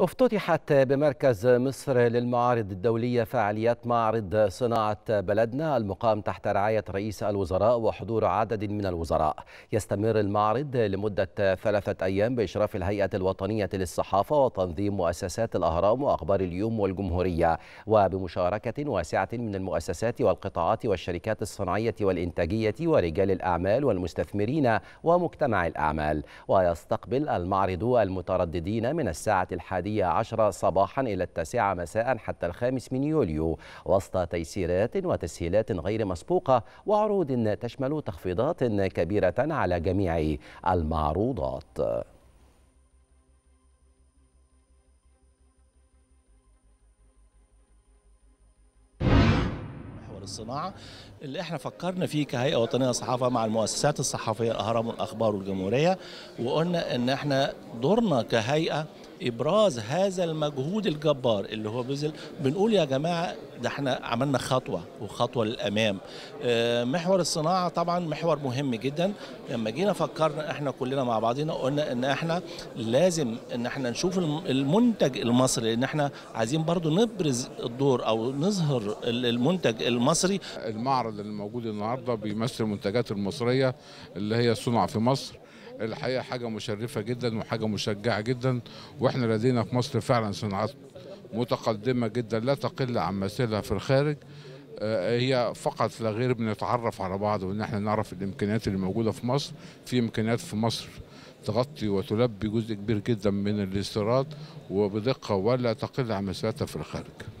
افتتحت بمركز مصر للمعارض الدولية فعاليات معرض صناعة بلدنا المقام تحت رعاية رئيس الوزراء وحضور عدد من الوزراء يستمر المعرض لمدة ثلاثة أيام بإشراف الهيئة الوطنية للصحافة وتنظيم مؤسسات الأهرام وأخبار اليوم والجمهورية وبمشاركة واسعة من المؤسسات والقطاعات والشركات الصناعية والإنتاجية ورجال الأعمال والمستثمرين ومجتمع الأعمال ويستقبل المعرض المترددين من الساعة الحادية الحادية عشر صباحا إلى التاسعة مساء حتى الخامس من يوليو وسط تيسيرات وتسهيلات غير مسبوقة وعروض تشمل تخفيضات كبيرة على جميع المعروضات الصناعه اللي احنا فكرنا فيه كهيئه وطنيه صحافة مع المؤسسات الصحفيه الأهرام والاخبار والجمهوريه وقلنا ان احنا دورنا كهيئه ابراز هذا المجهود الجبار اللي هو بذل بنقول يا جماعه ده احنا عملنا خطوه وخطوه للامام آه، محور الصناعه طبعا محور مهم جدا لما جينا فكرنا احنا كلنا مع بعضنا قلنا ان احنا لازم ان احنا نشوف المنتج المصري لان احنا عايزين برضو نبرز الدور او نظهر المنتج المصري المعرض اللي موجود النهارده بيمثل المنتجات المصريه اللي هي صنع في مصر الحقيقه حاجه مشرفه جدا وحاجه مشجعه جدا واحنا لدينا في مصر فعلا صناعات متقدمه جدا لا تقل عن مثيلها في الخارج آه، هي فقط لا غير بنتعرف على بعض وان احنا نعرف الامكانيات اللي موجوده في مصر في امكانيات في مصر تغطي وتلبي جزء كبير جدا من الاستيراد وبدقه ولا تقل عن مساحتها في الخارج